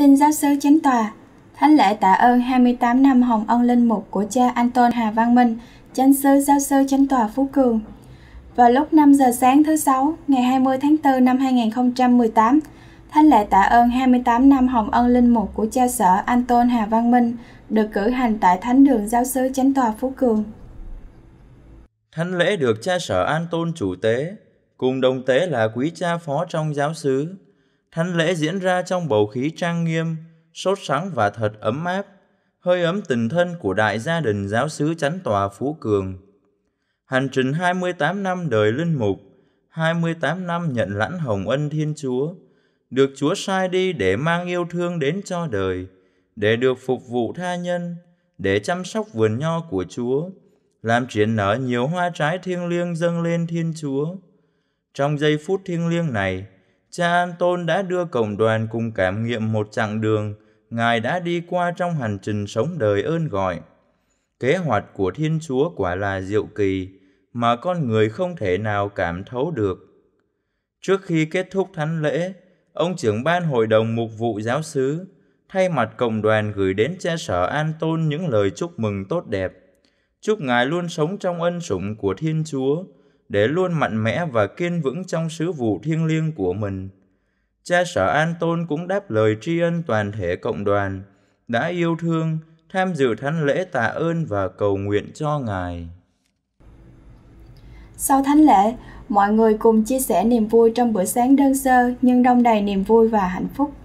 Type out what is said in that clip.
Tin giáo sứ chánh tòa, thánh lễ tạ ơn 28 năm Hồng Ân Linh Mục của cha Anton Hà Văn Minh, chánh sứ giáo sứ chánh tòa Phú Cường. Vào lúc 5 giờ sáng thứ Sáu, ngày 20 tháng 4 năm 2018, thánh lễ tạ ơn 28 năm Hồng Ân Linh Mục của cha sở Anton Hà Văn Minh được cử hành tại Thánh đường Giáo sứ Chánh tòa Phú Cường. Thánh lễ được cha sở Anton chủ tế, cùng đồng tế là quý cha phó trong giáo xứ, Thánh lễ diễn ra trong bầu khí trang nghiêm, sốt sắng và thật ấm áp, hơi ấm tình thân của đại gia đình giáo sứ chánh tòa Phú Cường. Hành trình 28 năm đời linh mục, 28 năm nhận lãnh hồng ân Thiên Chúa, được Chúa sai đi để mang yêu thương đến cho đời, để được phục vụ tha nhân, để chăm sóc vườn nho của Chúa, làm triển nở nhiều hoa trái thiêng liêng dâng lên Thiên Chúa. Trong giây phút thiêng liêng này, cha An Tôn đã đưa cộng đoàn cùng cảm nghiệm một chặng đường Ngài đã đi qua trong hành trình sống đời ơn gọi. Kế hoạch của Thiên Chúa quả là diệu kỳ mà con người không thể nào cảm thấu được. Trước khi kết thúc thánh lễ, ông trưởng ban hội đồng mục vụ giáo xứ thay mặt cộng đoàn gửi đến cha sở An Tôn những lời chúc mừng tốt đẹp. Chúc Ngài luôn sống trong ân sủng của Thiên Chúa, để luôn mạnh mẽ và kiên vững trong sứ vụ thiêng liêng của mình. Cha sở An Tôn cũng đáp lời tri ân toàn thể cộng đoàn, đã yêu thương, tham dự thánh lễ tạ ơn và cầu nguyện cho Ngài. Sau thánh lễ, mọi người cùng chia sẻ niềm vui trong bữa sáng đơn sơ nhưng đông đầy niềm vui và hạnh phúc.